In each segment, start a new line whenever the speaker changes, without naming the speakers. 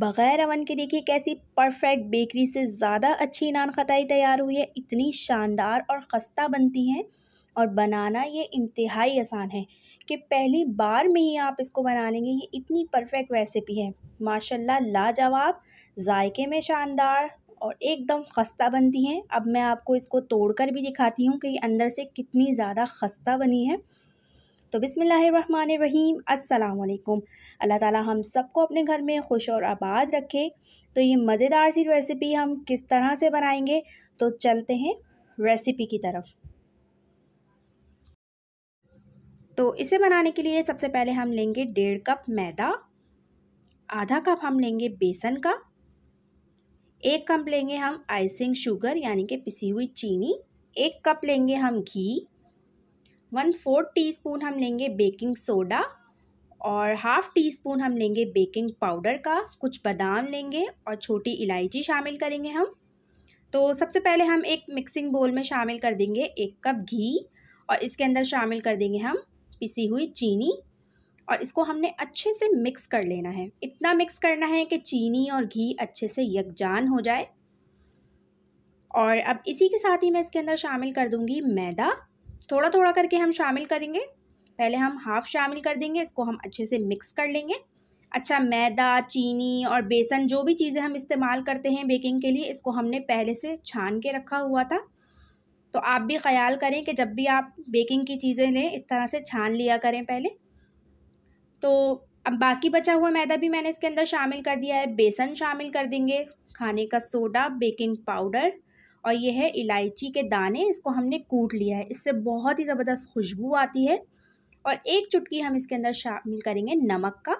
बग़ैर अवन के देखिए कैसी परफेक्ट बेकरी से ज़्यादा अच्छी नान खताई तैयार हुई है इतनी शानदार और खस्ता बनती हैं और बनाना ये इंतहाई आसान है कि पहली बार में ही आप इसको बना लेंगे ये इतनी परफेक्ट रेसिपी है माशाल्लाह लाजवाब जायके में शानदार और एकदम खस्ता बनती हैं अब मैं आपको इसको तोड़कर भी दिखाती हूँ कि अंदर से कितनी ज़्यादा खस्ता बनी है तो बिसमीम अल्लाम अल्लाह ताला हम सबको अपने घर में खुश और आबाद रखे तो ये मज़ेदार सी रेसिपी हम किस तरह से बनाएंगे तो चलते हैं रेसिपी की तरफ तो इसे बनाने के लिए सबसे पहले हम लेंगे डेढ़ कप मैदा आधा कप हम लेंगे बेसन का एक कप लेंगे हम आइसिंग शुगर यानी कि पिसी हुई चीनी एक कप लेंगे हम घी वन फोर्थ टी स्पून हम लेंगे बेकिंग सोडा और हाफ़ टी स्पून हम लेंगे बेकिंग पाउडर का कुछ बादाम लेंगे और छोटी इलायची शामिल करेंगे हम तो सबसे पहले हम एक मिक्सिंग बोल में शामिल कर देंगे एक कप घी और इसके अंदर शामिल कर देंगे हम पिसी हुई चीनी और इसको हमने अच्छे से मिक्स कर लेना है इतना मिक्स करना है कि चीनी और घी अच्छे से यकजान हो जाए और अब इसी के साथ ही मैं इसके अंदर शामिल कर दूंगी मैदा थोड़ा थोड़ा करके हम शामिल करेंगे पहले हम हाफ़ शामिल कर देंगे इसको हम अच्छे से मिक्स कर लेंगे अच्छा मैदा चीनी और बेसन जो भी चीज़ें हम इस्तेमाल करते हैं बेकिंग के लिए इसको हमने पहले से छान के रखा हुआ था तो आप भी ख्याल करें कि जब भी आप बेकिंग की चीज़ें लें इस तरह से छान लिया करें पहले तो अब बाकी बचा हुआ मैदा भी मैंने इसके अंदर शामिल कर दिया है बेसन शामिल कर देंगे खाने का सोडा बेकिंग पाउडर और ये है इलायची के दाने इसको हमने कूट लिया है इससे बहुत ही ज़बरदस्त खुशबू आती है और एक चुटकी हम इसके अंदर शामिल करेंगे नमक का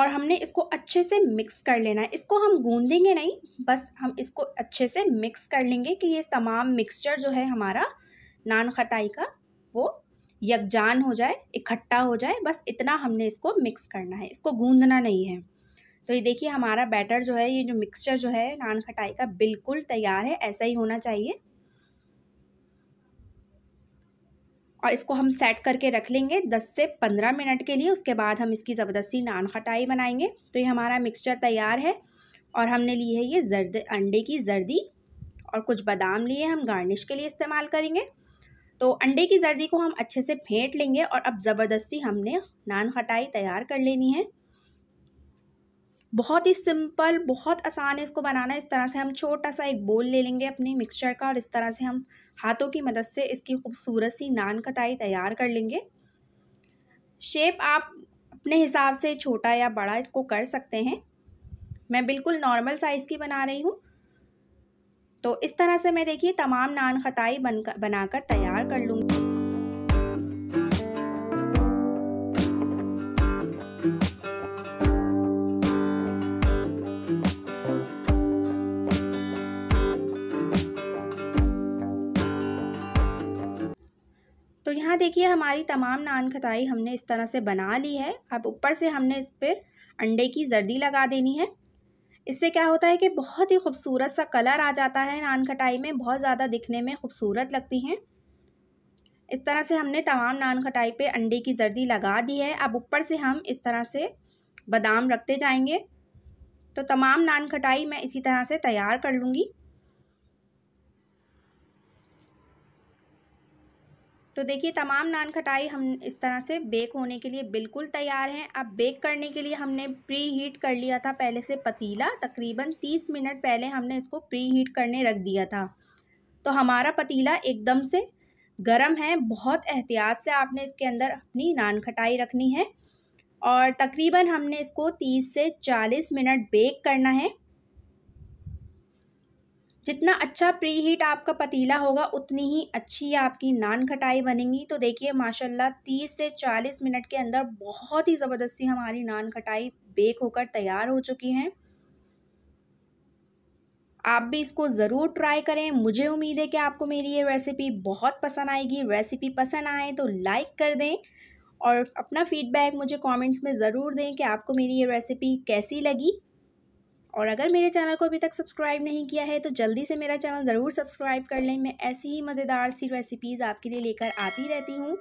और हमने इसको अच्छे से मिक्स कर लेना है इसको हम गूंदेंगे नहीं बस हम इसको अच्छे से मिक्स कर लेंगे कि ये तमाम मिक्सचर जो है हमारा नान खटाई का वो यकजान हो जाए इकट्ठा हो जाए बस इतना हमने इसको मिक्स करना है इसको गूंदना नहीं है तो ये देखिए हमारा बैटर जो है ये जो मिक्सचर जो है नान खटाई का बिल्कुल तैयार है ऐसा ही होना चाहिए और इसको हम सेट करके रख लेंगे 10 से 15 मिनट के लिए उसके बाद हम इसकी ज़बरदस्ती नान खटाई बनाएंगे तो ये हमारा मिक्सचर तैयार है और हमने ली है ये जर्द अंडे की जर्दी और कुछ बादाम लिए हम गार्निश के लिए इस्तेमाल करेंगे तो अंडे की जर्दी को हम अच्छे से फेंट लेंगे और अब ज़बरदस्ती हमने नान खटाई तैयार कर लेनी है बहुत ही सिंपल बहुत आसान है इसको बनाना इस तरह से हम छोटा सा एक बोल ले लेंगे अपने मिक्सचर का और इस तरह से हम हाथों की मदद से इसकी खूबसूरत सी नान कताई तैयार कर लेंगे शेप आप अपने हिसाब से छोटा या बड़ा इसको कर सकते हैं मैं बिल्कुल नॉर्मल साइज़ की बना रही हूँ तो इस तरह से मैं देखिए तमाम नान खताई बन बनाकर तैयार कर लूँगी यहाँ देखिए हमारी तमाम नान खताई हमने इस तरह से बना ली है अब ऊपर से हमने इस पर अंडे की जर्दी लगा देनी है इससे क्या होता है कि बहुत ही खूबसूरत सा कलर आ जाता है नान खटाई में बहुत ज़्यादा दिखने में खूबसूरत लगती हैं इस तरह से हमने तमाम नान खटाई पे अंडे की जर्दी लगा दी है अब ऊपर से हम इस तरह से बादाम रखते जाएंगे तो तमाम नान खटाई मैं इसी तरह से तैयार कर लूँगी तो देखिए तमाम नान खटाई हम इस तरह से बेक होने के लिए बिल्कुल तैयार हैं अब बेक करने के लिए हमने प्री हीट कर लिया था पहले से पतीला तकरीबन तीस मिनट पहले हमने इसको प्री हीट करने रख दिया था तो हमारा पतीला एकदम से गर्म है बहुत एहतियात से आपने इसके अंदर अपनी नान खटाई रखनी है और तकरीबन हमने इसको तीस से चालीस मिनट बेक करना है जितना अच्छा प्री हीट आपका पतीला होगा उतनी ही अच्छी आपकी नान खटाई बनेंगी तो देखिए माशाल्लाह 30 से 40 मिनट के अंदर बहुत ही ज़बरदस्ती हमारी नान खटाई बेक होकर तैयार हो चुकी हैं आप भी इसको ज़रूर ट्राई करें मुझे उम्मीद है कि आपको मेरी ये रेसिपी बहुत पसंद आएगी रेसिपी पसंद आए तो लाइक कर दें और अपना फीडबैक मुझे कमेंट्स में ज़रूर दें कि आपको मेरी ये रेसिपी कैसी लगी और अगर मेरे चैनल को अभी तक सब्सक्राइब नहीं किया है तो जल्दी से मेरा चैनल ज़रूर सब्सक्राइब कर लें मैं ऐसी ही मज़ेदार सी रेसिपीज़ आपके लिए लेकर आती रहती हूँ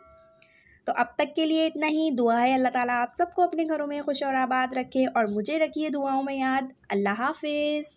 तो अब तक के लिए इतना ही दुआ है अल्लाह ताला आप सबको अपने घरों में खुश और आबाद रखे और मुझे रखिए दुआओं में याद अल्लाह हाफिज़